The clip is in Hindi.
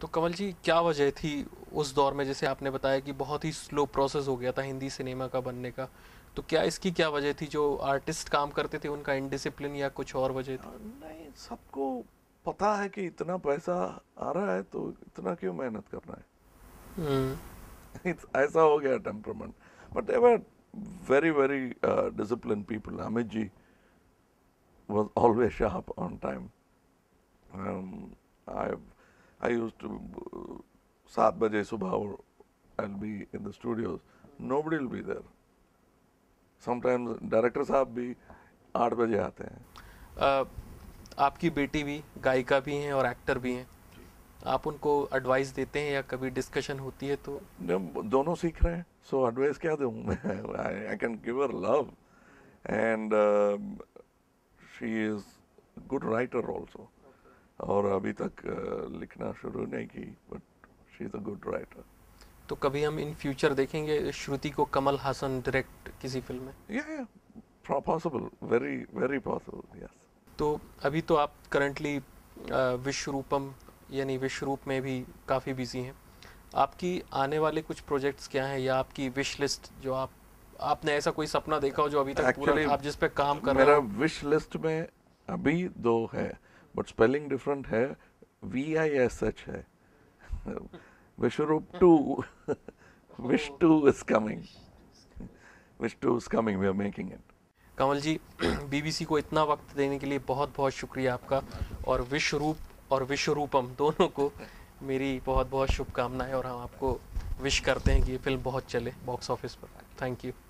तो कमल जी क्या वजह थी उस दौर में जैसे आपने बताया कि बहुत ही स्लो प्रोसेस हो गया था हिंदी सिनेमा का बनने का तो क्या इसकी क्या वजह थी जो आर्टिस्ट काम करते थे उनका इनडिसिप्लिन या कुछ और वजह थी नहीं सबको पता है कि इतना पैसा आ रहा है तो इतना क्यों मेहनत करना है हम्म। ऐसा हो गया temperament but ever very very discipline people Amit ji was always sharp on time I I used to, sat 7 baje subah, I'll be in the studios. Nobody will be there. Sometimes director sahab bhi 8 बजे आते हैं uh, आपकी बेटी भी गायिका भी हैं और एक्टर भी हैं आप उनको एडवाइस देते हैं या कभी डिस्कशन होती है तो दोनों सीख रहे हैं सो so, एडवाइस क्या दूँ मैं I can give her love and she is good writer also और अभी तक लिखना शुरू नहीं की but she is a good writer तो कभी हम इन फ्यूचर देखेंगे श्रुति को कमल हासन डायरेक्ट किसी फिल्म में या या possible very very possible yes तो अभी तो आप करंटली विश्वरूपम यानी विश्वरूप में भी काफ़ी बिजी हैं आपकी आने वाले कुछ प्रोजेक्ट्स क्या हैं या आपकी विश लिस्ट जो आप आपने ऐसा कोई सपना देखा हो जो अभी तक Actually, पूरा आप जिस पे काम कर रहे हो मेरा विश लिस्ट में अभी दो है बट स्पेलिंग डिफरेंट है वी आई एस एच है Vishwaroop two Vish two is coming Vish two is coming we are making it Kamal ji BBC को इतना वक्त देने के लिए बहुत बहुत शुक्रिया आपका और विश्वरूप और विश्वरूपम दोनों को मेरी बहुत बहुत शुभकामनाएं और हम आपको विश करते हैं कि ये फिल्म बहुत चले बॉक्स ऑफिस पर थैंक यू